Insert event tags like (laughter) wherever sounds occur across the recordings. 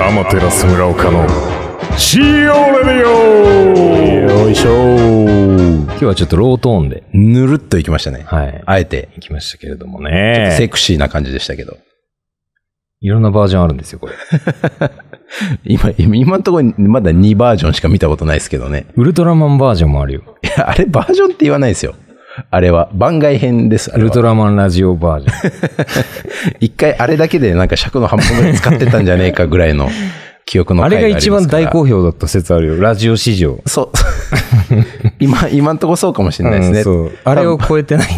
アマテラス村岡の CO レディオよいしょ今日はちょっとロートーンで。ぬるっといきましたね。はい。あえて。いきましたけれどもね。ちょっとセクシーな感じでしたけど。いろんなバージョンあるんですよ、これ。(laughs) 今、今のところまだ2バージョンしか見たことないですけどね。ウルトラマンバージョンもあるよ。いや、あれバージョンって言わないですよ。あれは番外編です。ウルトラマンラジオバージョン。(laughs) 一回あれだけでなんか尺の半分ぐらい使ってたんじゃねえかぐらいの記憶の回があれが一番大好評だった説あるよ。ラジオ史上。そう。(laughs) 今、今んとこそうかもしれないですね。そう。あれを超えてない。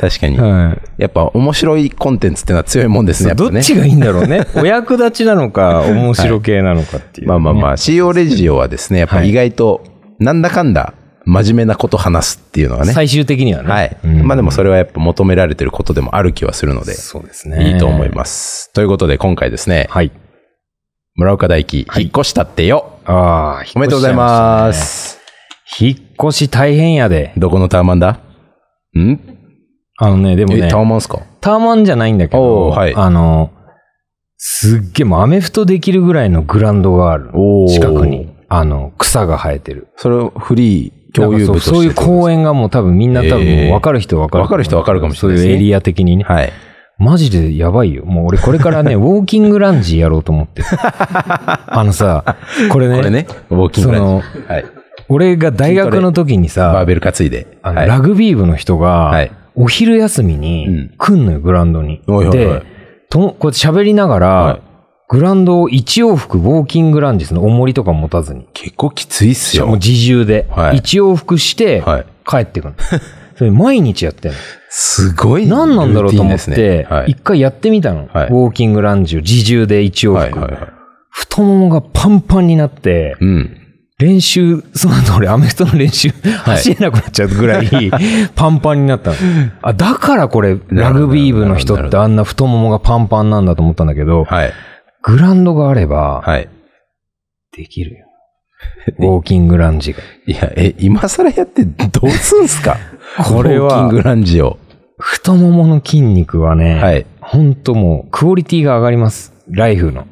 確かに。はい、やっぱ面白いコンテンツってのは強いもんですね。ねどっちがいいんだろうね。(laughs) お役立ちなのか、面白系なのかっていう、ねはい、まあまあまあ、CO レジオはですね、やっぱ意外と、なんだかんだ、真面目なこと話すっていうのはね。最終的にはね。はい。まあでもそれはやっぱ求められてることでもある気はするので。そうですね。いいと思います。ということで今回ですね。はい。村岡大樹、引っ越したってよ。ああ、ね、おめでとうございます。引っ越し大変やで。どこのターマンだんあのね、でもね。ターマンすかターマンじゃないんだけど、はい、あの、すっげえもうアメフトできるぐらいのグラウンドがある。近くに。あの、草が生えてる。それフリー共有部として。そういう公園がもう多分みんな多分分かる人分かる。分かる人分かるかもしれない、ね、そういうエリア的にね。はい。マジでやばいよ。もう俺これからね、ウォーキングランジやろうと思って。(laughs) あのさ、これね。これね、ウォーキングランジ。はい。俺が大学の時にさ、バーベル担いで。はい、ラグビー部の人が、はい、お昼休みに来んのよ、グラウンドに。ういで、と、こうやって喋りながら、はいグランドを1往復ウォーキングランジですね。重りとか持たずに。結構きついっすよ。もう自重で。はい、1往復して、帰ってくる。(laughs) それ毎日やってんの。すごい何なんだろうと思って、一、ね、はい、回やってみたの、はい、ウォーキングランジを自重で一往復。はいはいはい、太ももがパンパンになって、うん、練習、その後俺アメフトの練習、走れなくなっちゃうぐらい、(laughs) パンパンになったの。あ、だからこれ、ラグビー部の人ってあんな太ももがパンパンなんだと思ったんだけどはいグランドがあれば、はい。できるよ。ウォーキングランジが。(laughs) いや、え、今更やってどうすんすか (laughs) これは。ウォーキングランジを。太ももの筋肉はね、はい。ほんともう、クオリティが上がります。ライフの。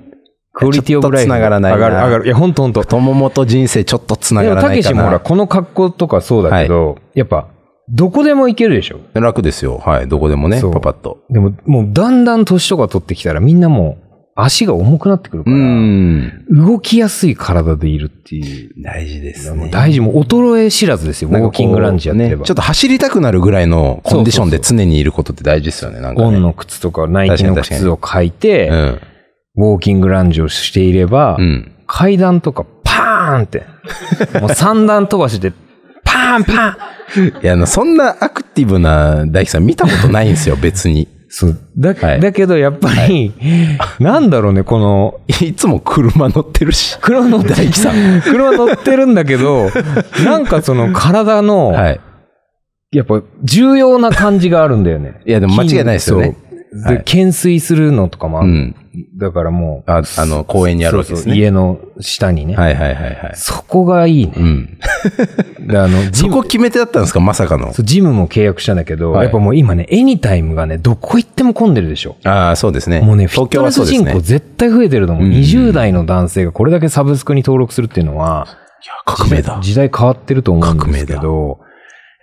クオリティオブライフ。がらない上がる、上がる。いや、ほんとほんと。太ももと人生ちょっと繋がらないかな。たけしもほら、この格好とかそうだけど、はい、やっぱ、どこでもいけるでしょ楽ですよ。はい。どこでもね、パパッと。でも、もうだんだん年とか取ってきたらみんなもう、足が重くなってくるから、動きやすい体でいるっていう。大事ですね。大事。も衰え知らずですよ。ウォーキングランジやってれば、ね。ちょっと走りたくなるぐらいのコンディションで常にいることって大事ですよね。なんか、オンの靴とかナイキの靴を履いて、ウォーキングランジをしていれば、階段とかパーンって、(laughs) もう三段飛ばしでパーンパーンいや、そんなアクティブな大輝さん見たことないんですよ、別に。そう。だ,、だけど、やっぱり、(laughs) なんだろうね、この。いつも車乗ってるし。車乗ってさん。車乗ってるんだけど、(laughs) なんかその体の、やっぱ重要な感じがあるんだよね。いや、でも間違いないですよね。で、懸垂するのとかもある、うん、だからもう。あ、あの、公園にあるわけですね。そうそう家の下にね。はいはいはいはい。そこがいいね。うん。で、あの、(laughs) そこ決め手だったんですかまさかの。そう、ジムも契約したんだけど、はい、やっぱもう今ね、エニタイムがね、どこ行っても混んでるでしょ。ああ、そうですね。もうね、東京はトネス人口絶対増えてると思う。二十、20代の男性がこれだけサブスクに登録するっていうのは、いや、革命だ。時代変わってると思うんですけど、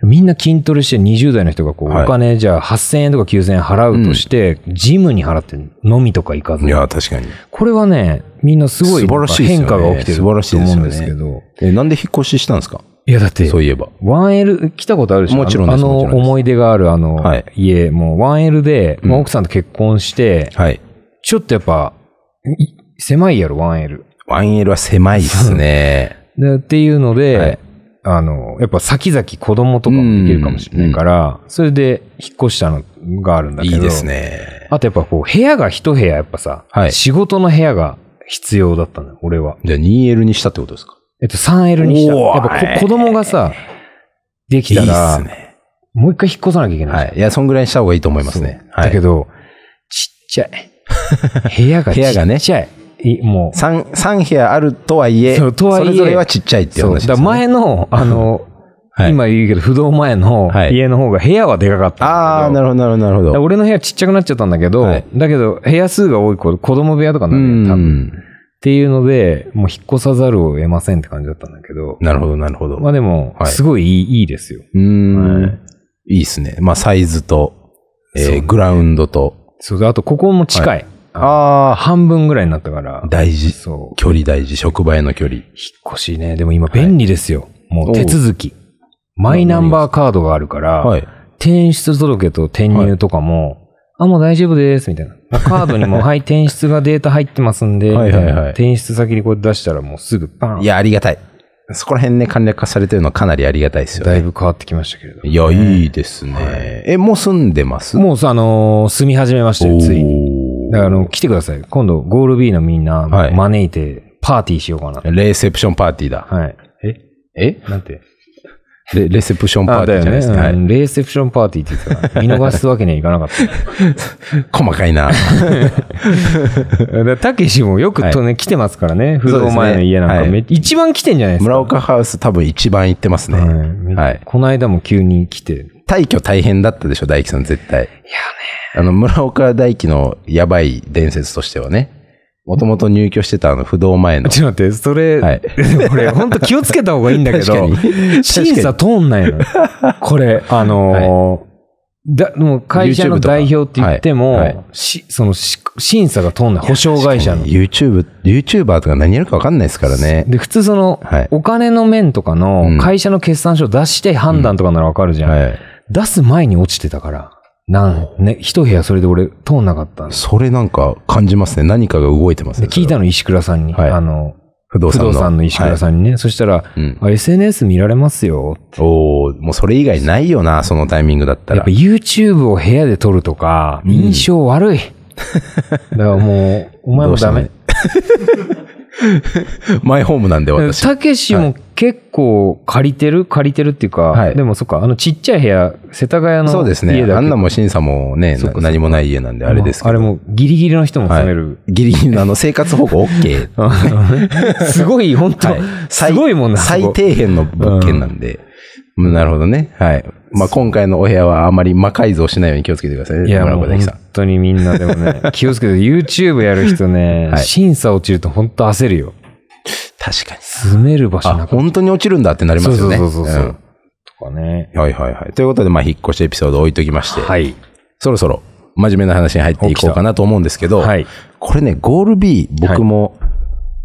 みんな筋トレして20代の人がこう、はいお金じゃあ8000円とか9000円払うとして、ジムに払って飲みとか行かずいや、確かに。これはね、みんなすごい変化が起きてると素晴らしいです思うんですけど。え、なんで引っ越ししたんですかいや、だって、そういえば。ワンエル来たことあるでしょもちろんですあの、あの思い出がある、あの、はい家、もうエルで、まあ奥さんと結婚して、はい。ちょっとやっぱ、狭いやろ、ワンエルは狭いですね。(laughs) でっていうので、はいあの、やっぱ先々子供とかもできるかもしれないから、それで引っ越したのがあるんだけど。いいですね。あとやっぱこう、部屋が一部屋やっぱさ、はい、仕事の部屋が必要だっただよ、俺は。じゃあ 2L にしたってことですかえっと 3L にした。やっぱ子供がさ、できたら、いいね、もう一回引っ越さなきゃいけない。はい。いや、そんぐらいにした方がいいと思いますね。はい、だけど、ちっちゃい。(laughs) 部屋がちっちゃい。部屋がね。いもう。三、三部屋あるとはいえ、そとはいえそれぞれはちっちゃいっていう話です、ね。だ前の、あの、(laughs) はい、今言うけど、不動前の家の方が部屋はでかかった。ああ、なるほど、なるほど、なるほど。俺の部屋ちっちゃくなっちゃったんだけど、はい、だけど、部屋数が多い子、子供部屋とかなんだよ、多分。っていうので、もう引っ越さざるを得ませんって感じだったんだけど。なるほど、なるほど。まあでも、すごいいいい、い、ですよ。うん、はい。いいすね。まあサイズと、えー、ね、グラウンドと。そうあとここも近い。ああ、半分ぐらいになったから。大事。そう。距離大事。職場への距離。引っ越しね。でも今便利ですよ。はい、もう手続き。マイナンバーカードがあるから、はい、転出届と転入とかも、はい、あ、もう大丈夫です、みたいな。カードにも、(laughs) はい、転出がデータ入ってますんで、はいはいはい、転出先にこう出したらもうすぐパン。いや、ありがたい。そこら辺ね、簡略化されてるのはかなりありがたいですよね。だいぶ変わってきましたけれど、ね、いや、いいですね。はい、え、もう住んでますもう、あのー、住み始めましたよ、ついに。だからあの、来てください。今度、ゴール B のみんな、招いて、パーティーしようかな。レーセプションパーティーだ。はい。えなんて。レレセプションパーティーじゃないですか。うんレーセプションパーティーって言ったら、見逃すわけにはいかなかった。(laughs) 細かいな。たけしもよくとね、来てますからね。不動前の家なんか、はい一番来てんじゃないですか。村岡ハウス多分一番行ってますね。はいはい。この間も急に来て。退 (laughs) 去大変だったでしょ、大樹さん絶対。いやあの、村岡大樹のやばい伝説としてはね、もともと入居してたあの、不動前の。ちょっと待って、それ、はい、(laughs) 俺、ほんと気をつけた方がいいんだけど、(laughs) 審査通んないの。これ、あのーはいだ、もう会社の代表って言っても、はいはい、し、そのし、審査が通んない。保証会社の。YouTube、YouTuber とか何やるか分かんないですからね。で、普通その、はい、お金の面とかの、会社の決算書を出して判断とかなら分かるじゃん。うん、出す前に落ちてたから。なん、ね、一部屋それで俺通んなかったそれなんか感じますね。何かが動いてますね。聞いたの石倉さんに。はい、あの、不動産の石倉さんにね。はい、そしたら、うん、SNS 見られますよ。おもうそれ以外ないよな、そのタイミングだったら。やっぱ YouTube を部屋で撮るとか、印象悪い。うん、だからもう、お前もダメ。(laughs) マイホームなんで私。たけしも結構借りてる借りてるっていうか、はい、でもそっか、あのちっちゃい部屋、世田谷のそうですね。あんなも審査もね、何もない家なんであれですけど。あれもギリギリの人も住める。はい、ギリギリのあの生活保護 OK。(laughs) すごい、本当、はい、すごいもんな。最低限の物件なんで。うん、なるほどね。はい。まあ、今回のお部屋はあまり魔改造しないように気をつけてくださいね。いや、本当にみんなでもね、気をつけて、YouTube やる人ね、(laughs) はい、審査落ちると本当焦るよ。確かに。住める場所なあ、本当に落ちるんだってなりますよね。そうそうそうそうそう、とかね。はいはいはい。ということで、まあ、引っ越しエピソード置いときまして、はい。そろそろ真面目な話に入っていこうかなと思うんですけど、はい。これね、ゴール B、僕も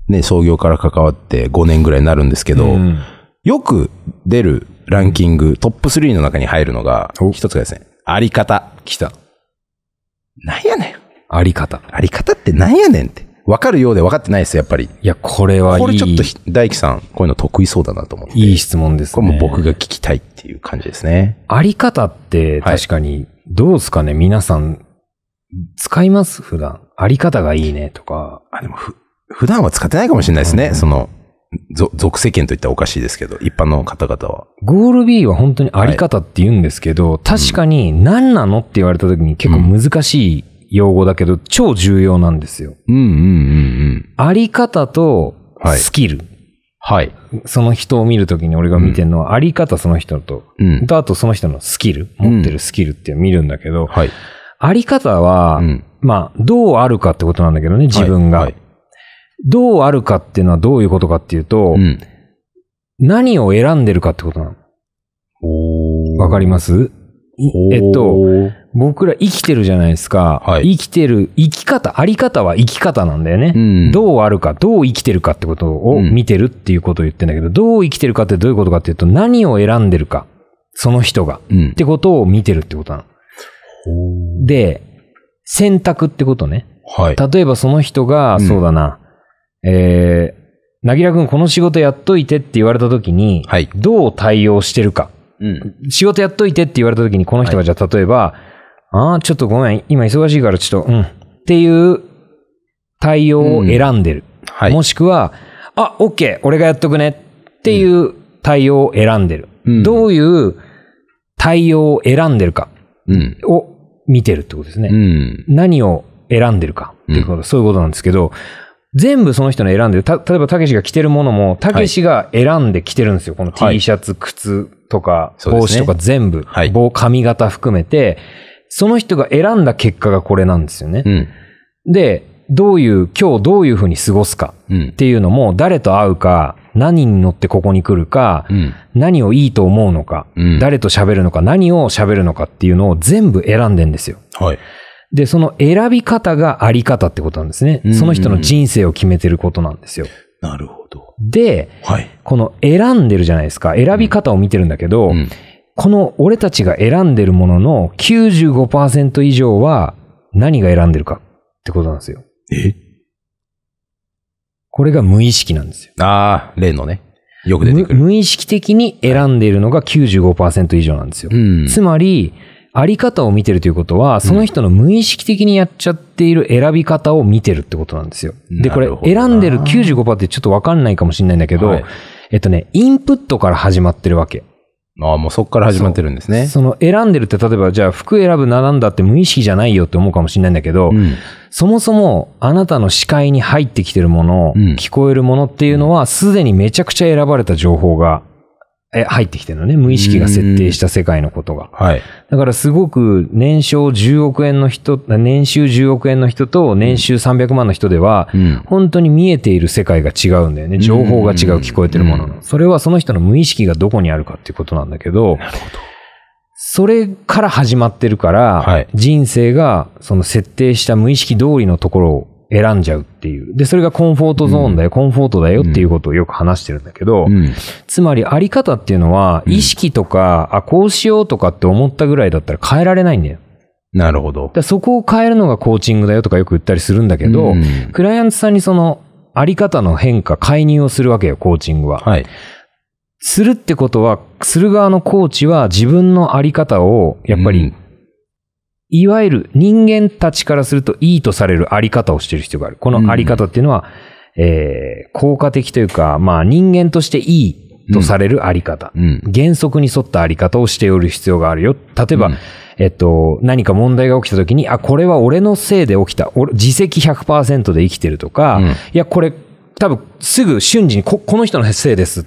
ね、創業から関わって5年ぐらいになるんですけど、うんよく出るランキング、トップ3の中に入るのが、一つがですね、あり方。来た。なんやねん。あり方。あり方ってなんやねんって。わかるようで分かってないです、やっぱり。いや、これはいい。これちょっと、大樹さん、こういうの得意そうだなと思って。いい質問ですね。これも僕が聞きたいっていう感じですね。あり方って、確かに、どうですかね、はい、皆さん、使います普段。あり方がいいねとか。あ、でも、ふ、普段は使ってないかもしれないですね。うん、その、属世間といったらおかしいですけど、一般の方々は。ゴール B は本当にあり方って言うんですけど、はい、確かに何なのって言われた時に結構難しい用語だけど、超重要なんですよ。うんうんうんうん。あり方とスキル。はい。その人を見るときに俺が見てるのは、あり方その人と、うんとあとその人のスキル、持ってるスキルっていうのを見るんだけど、はい。あり方は、うんまあ、どうあるかってことなんだけどね、自分が。はいはいどうあるかっていうのはどういうことかっていうと、うん。何を選んでるかってことなの。おわかりますえっと、僕ら生きてるじゃないですか。はい、生きてる、生き方、あり方は生き方なんだよね、うん。どうあるか、どう生きてるかってことを見てるっていうことを言ってんだけど、うん、どう生きてるかってどういうことかっていうと、何を選んでるか、その人が、うん、ってことを見てるってことなの。で、選択ってことね。はい、例えばその人が、そうだな、えー、なぎらくんこの仕事やっといてって言われた時に、はい、どう対応してるか。仕事やっといてって言われた時に、この人がじゃあ例えば、ああ、ちょっとごめん、今忙しいからちょっと、うん、っていう対応を選んでる。うんはい、もしくは、あ、OK、俺がやっとくねっていう対応を選んでる。うん、どういう対応を選んでるかを見てるってことですね。何を選んでるかっていうこと、そういうことなんですけど、全部その人の選んでる。た、例えば、たけしが着てるものも、たけしが選んで着てるんですよ。この T シャツ、靴とか、帽子とか全部。はい、髪型含めて、その人が選んだ結果がこれなんですよね。うん、で、どういう、今日どういうふうに過ごすかっていうのも、誰と会うか、何に乗ってここに来るか、うん、何をいいと思うのか、うん、誰と喋るのか、何を喋るのかっていうのを全部選んでんですよ。はい、で、その選び方があり方ってことなんですね。その人の人生を決めてることなんですよ。なるほど。で、はい、この選んでるじゃないですか。選び方を見てるんだけど、うん、この俺たちが選んでるものの95%以上は何が選んでるかってことなんですよ。えこれが無意識なんですよ。ああ、例のね。よく出てくる無。無意識的に選んでいるのが95%以上なんですよ。うん、つまり、あり方を見てるということは、その人の無意識的にやっちゃっている選び方を見てるってことなんですよ。で、これ選んでる95%ってちょっとわかんないかもしれないんだけど、はい、えっとね、インプットから始まってるわけ。ああ、もうそこから始まってるんですねそ。その選んでるって例えば、じゃあ服選ぶななんだって無意識じゃないよって思うかもしれないんだけど、うん、そもそもあなたの視界に入ってきてるもの、うん、聞こえるものっていうのは、すでにめちゃくちゃ選ばれた情報がえ、入ってきてるのね。無意識が設定した世界のことが。はい。だからすごく年少10億円の人、年収10億円の人と年収300万の人では、本当に見えている世界が違うんだよね。情報が違う、聞こえてるものの。それはその人の無意識がどこにあるかっていうことなんだけど、なるほど。それから始まってるから、はい、人生がその設定した無意識通りのところを選んじゃうっていう。で、それがコンフォートゾーンだよ、うん、コンフォートだよっていうことをよく話してるんだけど、うん、つまりあり方っていうのは、意識とか、うん、あ、こうしようとかって思ったぐらいだったら変えられないんだよ。なるほど。そこを変えるのがコーチングだよとかよく言ったりするんだけど、クライアントさんにその、あり方の変化、介入をするわけよ、コーチングは。はい。するってことは、する側のコーチは自分のあり方を、やっぱりいわゆる人間たちからするといいとされるあり方をしている必要がある。このあり方っていうのは、うん、えー、効果的というか、まあ人間としていいとされるあり方、うん、原則に沿ったあり方をしておる必要があるよ。例えば、うん、えっと、何か問題が起きた時に、あ、これは俺のせいで起きた。俺自責100%で生きてるとか、うん、いや、これ、多分すぐ瞬時にこ、この人のせいです。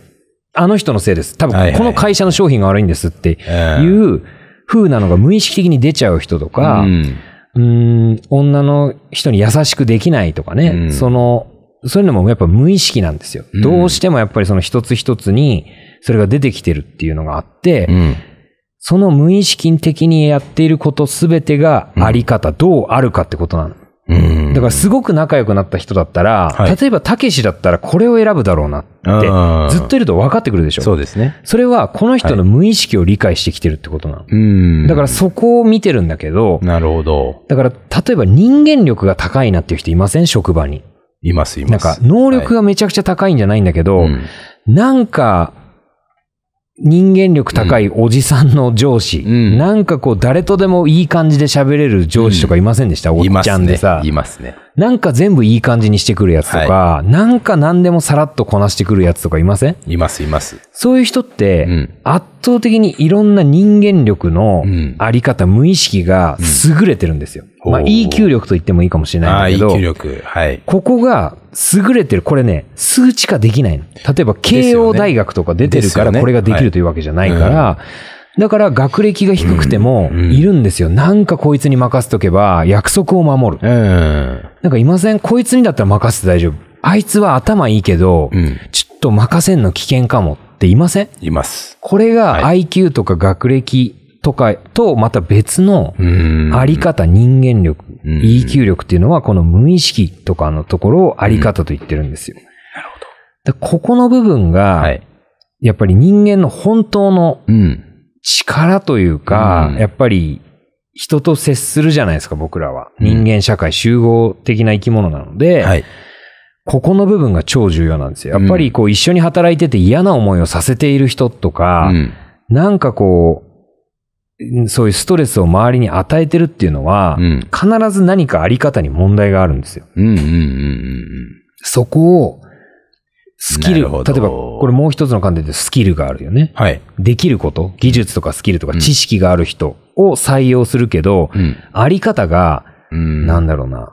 あの人のせいです。多分この会社の商品が悪いんですっていう、はいはい風なのが無意識的に出ちゃう人とか、うん、うん女の人に優しくできないとかね、うん、その、そういうのもやっぱ無意識なんですよ。うん、どうしてもやっぱりその一つ一つにそれが出てきてるっていうのがあって、その無意識的にやっていることすべてがあり方、どうあるかってことなの。だからすごく仲良くなった人だったら、はい、例えばたけしだったらこれを選ぶだろうなって、ずっといると分かってくるでしょ。そうですね。それはこの人の無意識を理解してきてるってことなの。はい、だからそこを見てるんだけど、なるほど。だから例えば人間力が高いなっていう人いません職場に。います、います。なんか能力がめちゃくちゃ高いんじゃないんだけど、はい、なんか人間力高いおじさんの上司、うん、なんかこう誰とでもいい感じで喋れる上司とかいませんでした、うん、おっちゃんでさ。いますね。いますねなんか全部いい感じにしてくるやつとか、はい、なんか何でもさらっとこなしてくるやつとかいませんいますいます。そういう人って、圧倒的にいろんな人間力のあり方、うん、無意識が優れてるんですよ。うん、まあ EQ 力と言ってもいいかもしれないんだけど、EQ 力、はい、ここが優れてる、これね、数値化できないの。例えば慶応大学とか出てるから、これができるというわけじゃないから、だから学歴が低くてもいるんですよ。うんうん、なんかこいつに任せとけば約束を守る。うん、なんかいません、こいつにだったら任せて大丈夫。あいつは頭いいけど、うん、ちょっと任せんの危険かもっていませんいます。これが IQ とか学歴とかとまた別のあり方、人間力、EQ 力っていうのはこの無意識とかのところをあり方と言ってるんですよ。なるほど。ここの部分が、やっぱり人間の本当の力というか、やっぱり人と接するじゃないですか、僕らは。人間社会集合的な生き物なので、はい、ここの部分が超重要なんですよ。やっぱりこう一緒に働いてて嫌な思いをさせている人とか、うん、なんかこう、そういうストレスを周りに与えてるっていうのは、うん、必ず何かあり方に問題があるんですよ。そこをスキル、例えば、これもう一つの観点でスキルがあるよね。はい。できること、技術とかスキルとか知識がある人を採用するけど、うん、あり方が、うん、なんだろうな、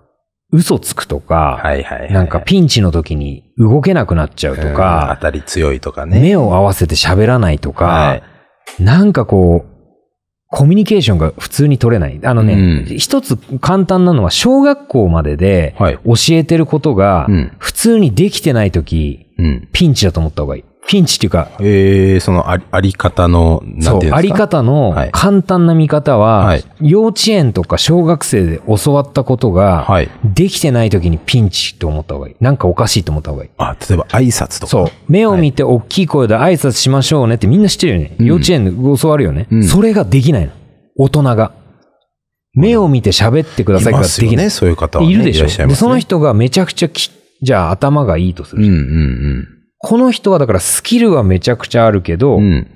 嘘つくとか、はいはいはいはい、なんかピンチの時に動けなくなっちゃうとか、うん、当たり強いとかね。目を合わせて喋らないとか、はい、なんかこう、コミュニケーションが普通に取れない。あのね、うん、一つ簡単なのは、小学校までで教えてることが、普通にできてない時、うん、ピンチだと思った方がいい。ピンチっていうか。ええー、そのあり、あり方の、なんていうんですかそう、あり方の簡単な見方は、はい、幼稚園とか小学生で教わったことが、はい、できてない時にピンチと思った方がいい。なんかおかしいと思った方がいい。あ、例えば挨拶とか。そう。目を見て大きい声で挨拶しましょうねってみんな知ってるよね。幼稚園で教わるよね、うん。それができないの。大人が。目を見て喋ってくださいができない。いね、そういう方は、ね、いるでしょ。いいね、でその人がめちゃくちゃきじゃあ頭がいいとする。うんうんうん、この人はだからスキルはめちゃくちゃあるけど、うん、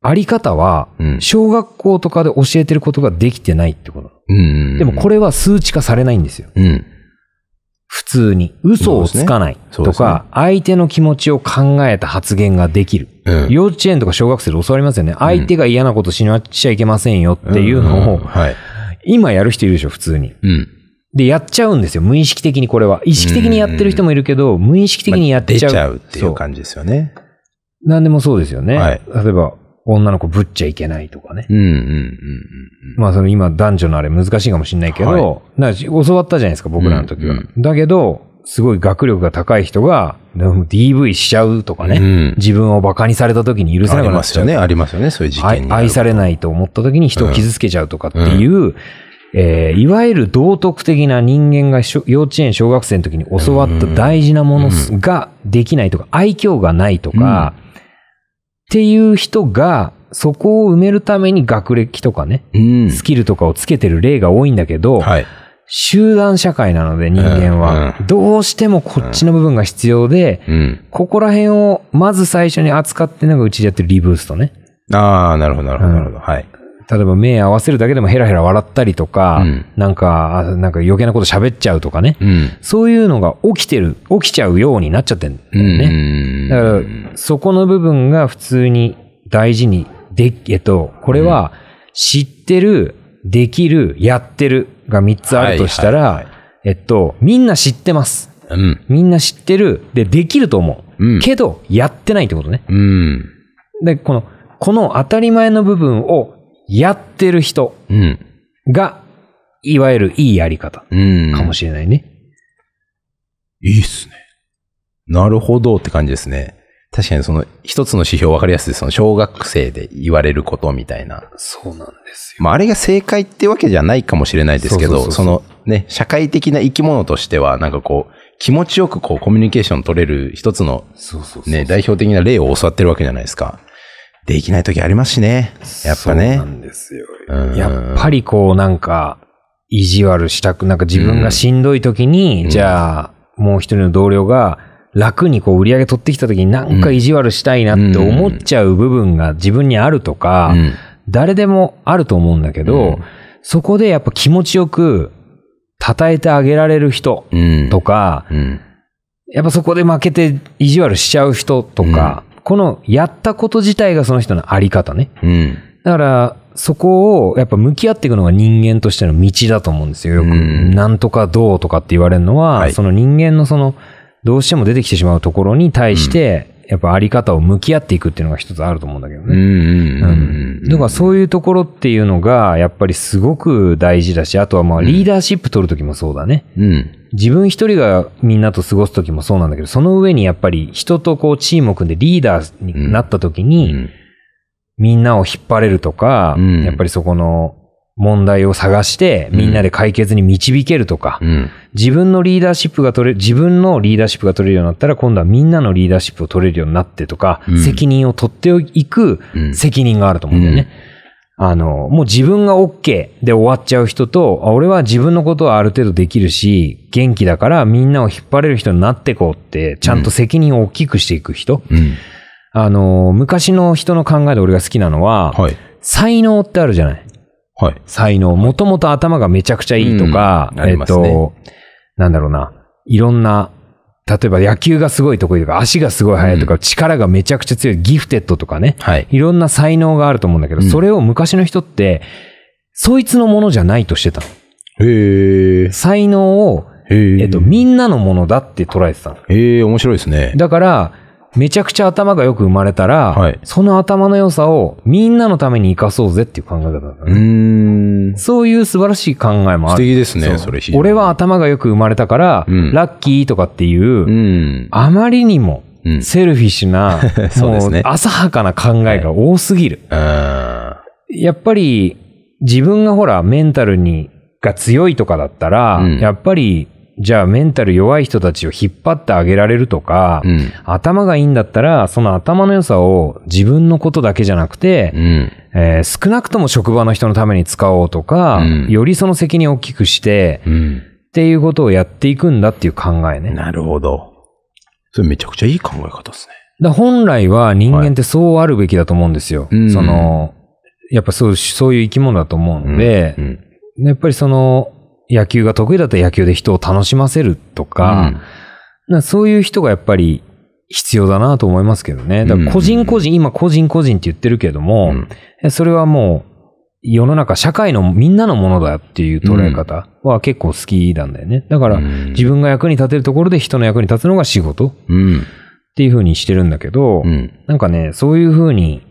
あり方は小学校とかで教えてることができてないってこと。うんうんうん、でもこれは数値化されないんですよ。うん普通に嘘をつかないとか、相手の気持ちを考えた発言ができる、うん、幼稚園とか小学生で教わりますよね。相手が嫌なことしなっちゃいけませんよっていうのを、はい、今やる人いるでしょ、普通に。うんで、やっちゃうんですよ。無意識的にこれは。意識的にやってる人もいるけど、無意識的にやっちゃう。まあ、出ちゃうっていう感じですよね。何でもそうですよね。はい、例えば、女の子ぶっちゃいけないとかね。うんうんうんうん。まあその今男女のあれ難しいかもしれないけど、はい、教わったじゃないですか、僕らの時は。うんうん、だけど、すごい学力が高い人が、DV しちゃうとかね、うん、自分を馬鹿にされた時に許せなくなっちゃう。ありますよね、ありますよね、そういう事件に愛。愛されないと思った時に人を傷つけちゃうとかっていう、うんうんえー、いわゆる道徳的な人間が幼稚園、小学生の時に教わった大事なものができないとか、愛嬌がないとか、っていう人が、そこを埋めるために学歴とかね、スキルとかをつけてる例が多いんだけど、はい、集団社会なので人間は、どうしてもこっちの部分が必要で、ここら辺をまず最初に扱ってのがうちでやってるリブーストね。ああ、なるほど、なるほど、なるほど。はい。例えば目合わせるだけでもヘラヘラ笑ったりとか、うん、なんか、なんか余計なこと喋っちゃうとかね、うん、そういうのが起きてる、起きちゃうようになっちゃってるんだよね。だから、そこの部分が普通に大事にでき、えっと、これは知ってる、できる、やってるが3つあるとしたら、はいはい、えっと、みんな知ってます。うん、みんな知ってる。で、できると思う。うん、けど、やってないってことね。うん、で、この、この当たり前の部分をやってる人うん。が、いわゆるいいやり方うん。かもしれないね。いいっすね。なるほどって感じですね。確かにその一つの指標分かりやすい。その小学生で言われることみたいな。そうなんですまああれが正解ってわけじゃないかもしれないですけど、そのね、社会的な生き物としては、なんかこう、気持ちよくこうコミュニケーション取れる一つのね、代表的な例を教わってるわけじゃないですか。できない時ありますしね。やっぱね。そうなんですよ。やっぱりこうなんか、意地悪したく、なんか自分がしんどい時に、うん、じゃあ、もう一人の同僚が、楽にこう売り上げ取ってきた時になんか意地悪したいなって思っちゃう部分が自分にあるとか、誰でもあると思うんだけど、そこでやっぱ気持ちよく称えてあげられる人とか、やっぱそこで負けて意地悪しちゃう人とか、このやったこと自体がその人のあり方ね。うん。だから、そこをやっぱ向き合っていくのが人間としての道だと思うんですよ。よく、なんとかどうとかって言われるのは、その人間のその、どうしても出てきてしまうところに対して、やっぱあり方を向き合っていくっていうのが一つあると思うんだけどね。うんうん、うん。だからそういうところっていうのが、やっぱりすごく大事だし、あとはまあリーダーシップ取るときもそうだね。うん。自分一人がみんなと過ごすときもそうなんだけど、その上にやっぱり人とこうチームを組んでリーダーになったときに、みんなを引っ張れるとか、うん、やっぱりそこの問題を探して、みんなで解決に導けるとか、うん、自分のリーダーシップが取れ、自分のリーダーシップが取れるようになったら、今度はみんなのリーダーシップを取れるようになってとか、うん、責任を取っていく責任があると思うんだよね。あの、もう自分が OK で終わっちゃう人と、俺は自分のことはある程度できるし、元気だからみんなを引っ張れる人になってこうって、ちゃんと責任を大きくしていく人。うん、あの、昔の人の考えで俺が好きなのは、はい、才能ってあるじゃない。はい、才能。もともと頭がめちゃくちゃいいとか、うんね、えっ、と、なんだろうな、いろんな、例えば野球がすごい得意とか、足がすごい速いとか、うん、力がめちゃくちゃ強い、ギフテッドとかね、はい、いろんな才能があると思うんだけど、それを昔の人って、そいつのものじゃないとしてたの。へ才能を、えっ、と、みんなのものだって捉えてたの。へえ、面白いですね。だから、めちゃくちゃ頭がよく生まれたら、はいその頭の良さをみんなのために生かそうぜっていう考え方だうね、ん。そういう素晴らしい考えもある。素敵ですね、それ俺は、頭がよく生まれたから、うんラッキーとかっていう、うん。あまりにもセルフィッシュな、(laughs) そうですね浅はかな考えが多すぎる。やっぱり自分がほらメンタルにが強いとかだったら、うんやっぱりじゃあメンタル弱い人たちを引っ張ってあげられるとか、うん、頭がいいんだったら、その頭の良さを自分のことだけじゃなくて、うん、えー、少なくとも職場の人のために使おうとか、うん、よりその責任を大きくして、っていうことをやっていくんだっていう考えね。なるほど。それめちゃくちゃいい考え方ですね。だ本来は人間ってそうあるべきだと思うんですよ。はい、その、やっぱそうそういう生き物だと思うので、やっぱりその、野球が得意だったら野球で人を楽しませるとか、うん、かそういう人がやっぱり必要だなと思いますけどね。だから個人個人、今個人個人って言ってるけども、うん、それはもう世の中、社会のみんなのものだっていう捉え方は結構好きなんだよね。だから、自分が役に立てるところで人の役に立つのが仕事っていうふうにしてるんだけど、うん、なんかね、そういうふうに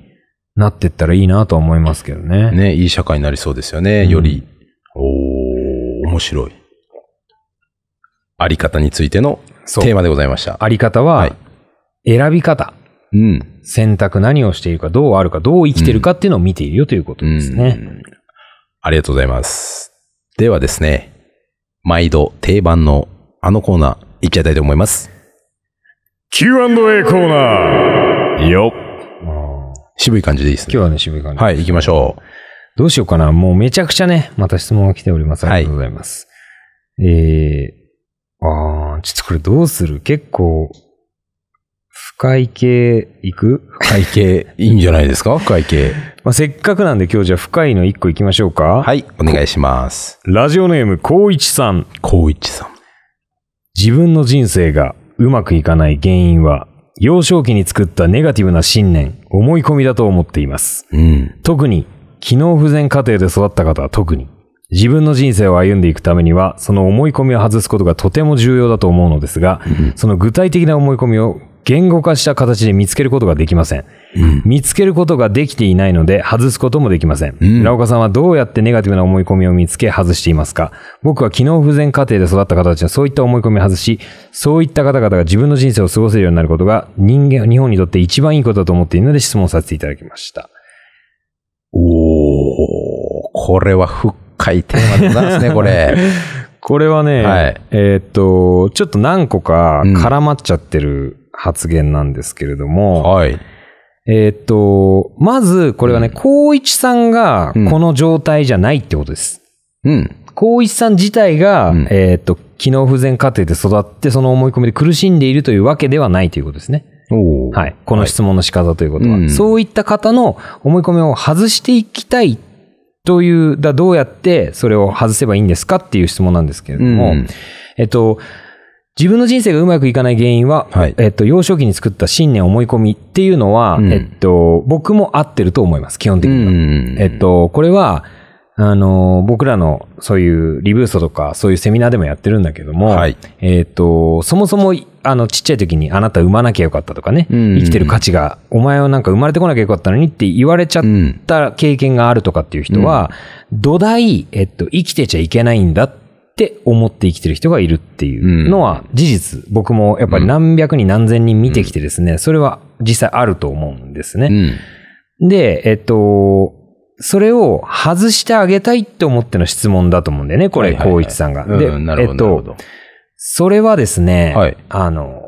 なってったらいいなと思いますけどね。ね、いい社会になりそうですよね、より。うん、お面白い。あり方についてのテーマでございました。あり方は、選び方。うん。選択何をしているか、どうあるか、どう生きてるかっていうのを見ているよということですね。うんありがとうございます。ではですね、毎度定番のあのコーナー、いっちゃいたいと思います。Q&A コーナーよっ渋い感じでいいです今日ね。はね、渋い感じ。はい、行きましょう。どうしようかな。もうめちゃくちゃね、また質問が来ております。ありがとうございます。はい、えー、あー、ちょっとこれどうする結構、深い系いく深い系、いいんじゃないですか深い系。(laughs) まあ、せっかくなんで今日じゃあ深いの1個いきましょうか。はい、お願いします。ラジオネーム、孝一さん。孝一さん。自分の人生がうまくいかない原因は、幼少期に作ったネガティブな信念、思い込みだと思っています。うん、特に機能不全家庭で育った方は特に、自分の人生を歩んでいくためには、その思い込みを外すことがとても重要だと思うのですが、その具体的な思い込みを言語化した形で見つけることができません。うん、見つけることができていないので、外すこともできません。うん、村岡さんはどうやってネガティブな思い込みを見つけ、外していますか僕は機能不全家庭で育った方たちのそういった思い込みを外し、そういった方々が自分の人生を過ごせるようになることが、人間、日本にとって一番いいことだと思っているので質問させていただきました。おおこれは深いテーマでございますね、これ。(laughs) これはね、はい、えっと、ちょっと何個か絡まっちゃってる発言なんですけれども、うん、はい。えっと、まず、これはね、光、うん、一さんがこの状態じゃないってことです。うん。光一さん自体が、うん、えっと、機能不全家庭で育って、その思い込みで苦しんでいるというわけではないということですね。はい。この質問の仕方ということは。はいうん、そういった方の思い込みを外していきたいという、だどうやってそれを外せばいいんですかっていう質問なんですけれども、うん、えっと、自分の人生がうまくいかない原因は、はい、えっと、幼少期に作った信念思い込みっていうのは、うん、えっと、僕も合ってると思います、基本的には。えっと、これは、あの、僕らのそういうリブーストとかそういうセミナーでもやってるんだけども、はい、えっ、ー、と、そもそも、あの、ちっちゃい時にあなた産まなきゃよかったとかね、うんうん生きてる価値が、お前はなんか生まれてこなきゃよかったのにって言われちゃった経験があるとかっていう人は、うん、土台、えっと、生きてちゃいけないんだって思って生きてる人がいるっていうのは事実、僕もやっぱり何百人何千人見てきてですね、それは実際あると思うんですね。で、えっと、それを外してあげたいって思っての質問だと思うんだよね、これ、光、はいはい、一さんが。で、うん、えっと、それはですね、はい、あの、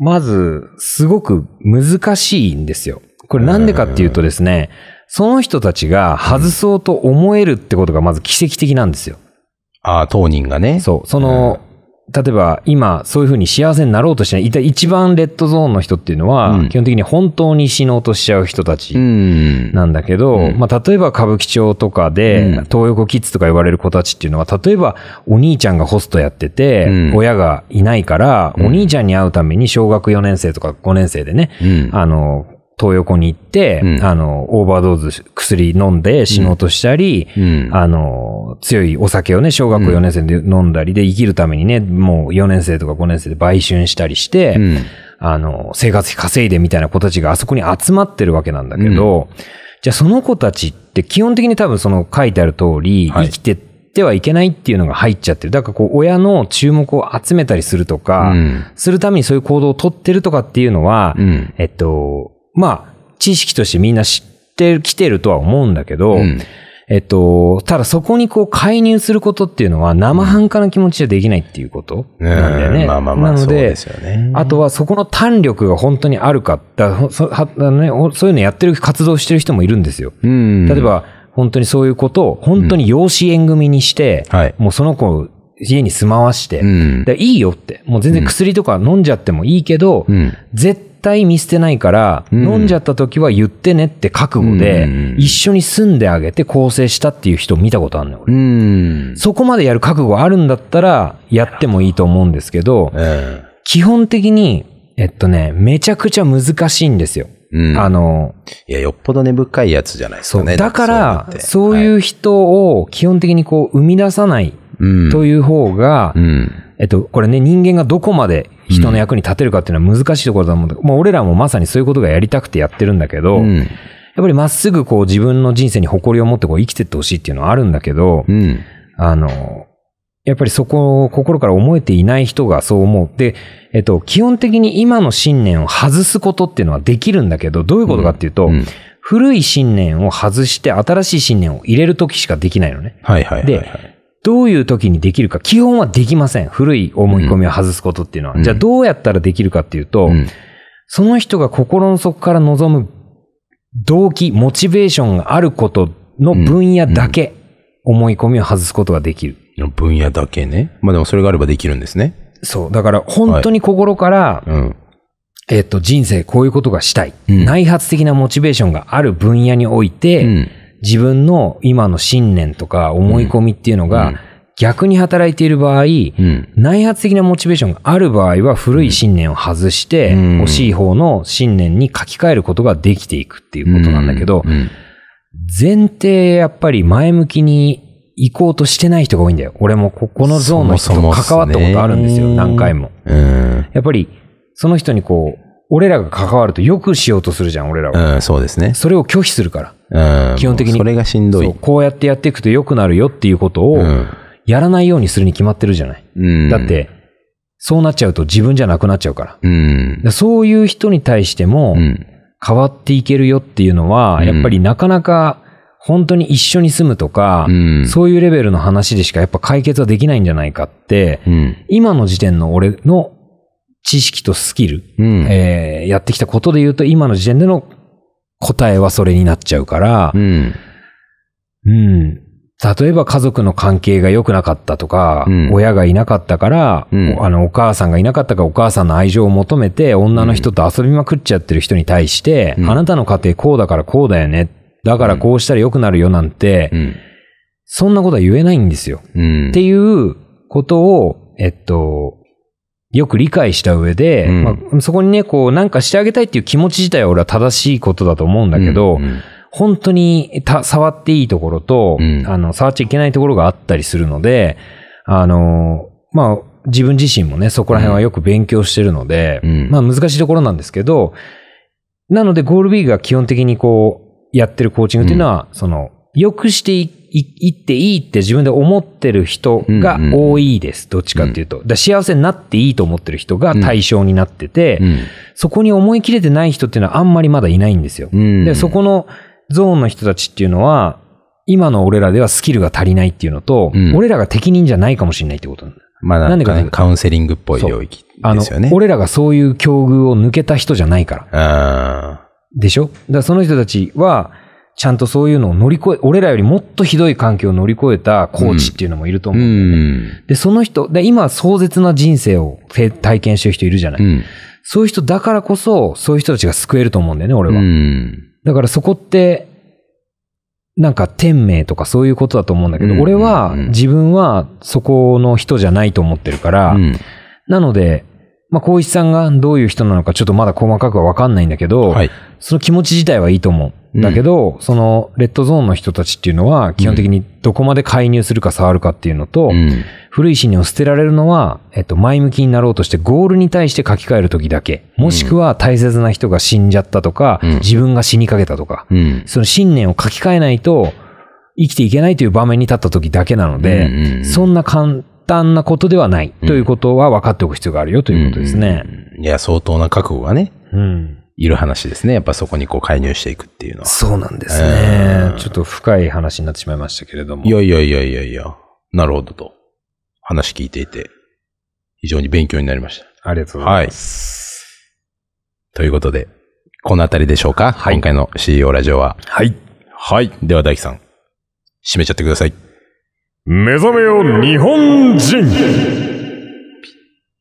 まず、すごく難しいんですよ。これなんでかっていうとですね、その人たちが外そうと思えるってことがまず奇跡的なんですよ。うん、ああ、当人がね。そう。その、例えば今そういうふうに幸せになろうとしない、一番レッドゾーンの人っていうのは、基本的に本当に死のうとしちゃう人たちなんだけど、まあ例えば歌舞伎町とかで、東横キッズとか言われる子たちっていうのは、例えばお兄ちゃんがホストやってて、親がいないから、お兄ちゃんに会うために小学4年生とか5年生でね、あの、東横に行って、あの、オーバードーズ薬飲んで死のうとしたり、あの、強いお酒をね、小学校4年生で飲んだりで、生きるためにね、もう4年生とか5年生で売春したりして、うん、あの、生活費稼いでみたいな子たちがあそこに集まってるわけなんだけど、うん、じゃあその子たちって基本的に多分その書いてある通り、生きてってはいけないっていうのが入っちゃってる。だからこう、親の注目を集めたりするとか、うん、するためにそういう行動をとってるとかっていうのは、えっと、まあ、知識としてみんな知ってきてるとは思うんだけど、えっと、ただそこにこう介入することっていうのは生半可な気持ちじゃできないっていうことなんだよね。まあまあまあ、そうですよね。あとはそこの胆力が本当にあるか、だそはね、そういうのやってる活動してる人もいるんですよ。例えば、本当にそういうことを本当に養子縁組にして、うんもうその子家に住まわして、うんでいいよって、もう全然薬とか飲んじゃってもいいけど、うん絶対見捨てないから、ん飲んじゃった時は言ってねって覚悟で、うん一緒に住んであげて更生したっていう人見たことあるのよ、うん。そこまでやる覚悟あるんだったら、やってもいいと思うんですけど、ん、基本的に、えっとね、めちゃくちゃ難しいんですよ。うんあの、いや、よっぽど根深いやつじゃないですそかう。ね。だから、そういう人を基本的にこう、生み出さないという方が、えっと、これね、人間がどこまで人の役に立てるかっていうのは難しいところだと思うんだけど、もう俺らもまさにそういうことがやりたくてやってるんだけど、やっぱりまっすぐこう自分の人生に誇りを持ってこう生きてってほしいっていうのはあるんだけど、うん、あの、やっぱりそこを心から思えていない人がそう思う。で、えっと、基本的に今の信念を外すことっていうのはできるんだけど、どういうことかっていうと、うんうん、古い信念を外して新しい信念を入れるときしかできないのね。はいはいはい、はい、で、どういう時にできるか、基本はできません。古い思い込みを外すことっていうのは。うん、じゃあどうやったらできるかっていうと、うん、その人が心の底から望む動機、モチベーションがあることの分野だけ、思い込みを外すことができる。分野だけね。まあでもそれがあればできるんですね。そう。だから本当に心から、はいうん、えっ、と、人生こういうことがしたい、内発的なモチベーションがある分野において、自分の今の信念とか思い込みっていうのが、逆に働いている場合、内発的なモチベーションがある場合は古い信念を外して、欲しい方の信念に書き換えることができていくっていうことなんだけど、前提やっぱり前向きに行こうとしてない人が多いんだよ。俺もここのゾーンの人と関わったことあるんですよ、何回も。やっぱり、その人にこう、俺らが関わるとよくしようとするじゃん、俺らは。うん、そうですね。それを拒否するから。うん、基本的に。それがしんどい。こうやってやっていくと良くなるよっていうことを、やらないようにするに決まってるじゃない。うん、だって、そうなっちゃうと自分じゃなくなっちゃうから。うん、そういう人に対しても、変わっていけるよっていうのは、やっぱりなかなか、本当に一緒に住むとか、そういうレベルの話でしかやっぱ解決はできないんじゃないかって、今の時点の俺の知識とスキル、うん、えー、やってきたことで言うと、今の時点での答えはそれになっちゃうから、うん。うん。例えば家族の関係が良くなかったとか、うん、親がいなかったから、うん、あの、お母さんがいなかったからお母さんの愛情を求めて、女の人と遊びまくっちゃってる人に対して、うん、あなたの家庭こうだからこうだよね。だからこうしたら良くなるよなんて、そんなことは言えないんですよ。っていうことを、えっと、よく理解した上で、うんまあ、そこにね、こう、なんかしてあげたいっていう気持ち自体は俺は正しいことだと思うんだけど、うんうん、本当に触っていいところと、うん、あの、触っちゃいけないところがあったりするので、あの、まあ、自分自身もね、そこら辺はよく勉強してるので、うん、まあ難しいところなんですけど、なのでゴールビーが基本的にこう、やってるコーチングっていうのは、その、良くしていいっていいって自分で思ってる人が多いです。どっちかっていうと。だ幸せになっていいと思ってる人が対象になってて、そこに思い切れてない人っていうのはあんまりまだいないんですよ。で、そこのゾーンの人たちっていうのは、今の俺らではスキルが足りないっていうのと、俺らが適任じゃないかもしれないってことなんだ。まあ、なんでかね。カウンセリングっぽい領域ですよね。俺らがそういう境遇を抜けた人じゃないから。でしょだからその人たちは、ちゃんとそういうのを乗り越え、俺らよりもっとひどい環境を乗り越えたコーチっていうのもいると思う、うん、で、その人、で、今壮絶な人生を体験してる人いるじゃない、うん、そういう人だからこそ、そういう人たちが救えると思うんだよね、俺は。うん、だからそこって、なんか天命とかそういうことだと思うんだけど、俺は自分はそこの人じゃないと思ってるから、なので、まあ、光一さんがどういう人なのかちょっとまだ細かくはわかんないんだけど、はい、その気持ち自体はいいと思う。だけど、うん、そのレッドゾーンの人たちっていうのは、基本的にどこまで介入するか触るかっていうのと、うん、古い信念を捨てられるのは、えっと、前向きになろうとしてゴールに対して書き換える時だけ、もしくは大切な人が死んじゃったとか、うん、自分が死にかけたとか、その信念を書き換えないと、生きていけないという場面に立った時だけなので、うんうんうん、そんな感単なことではないということは分かっておく必要があるよということですね。うん、いや、相当な覚悟がね。うん。いる話ですね。やっぱそこにこう介入していくっていうのは。そうなんですね。ちょっと深い話になってしまいましたけれども。いやいやいやいやいや。なるほどと。話聞いていて、非常に勉強になりました。ありがとうございます。はい、ということで、このあたりでしょうか、はい、今回の CEO ラジオは。はい。はい。では大輝さん、締めちゃってください。目覚めよ日本人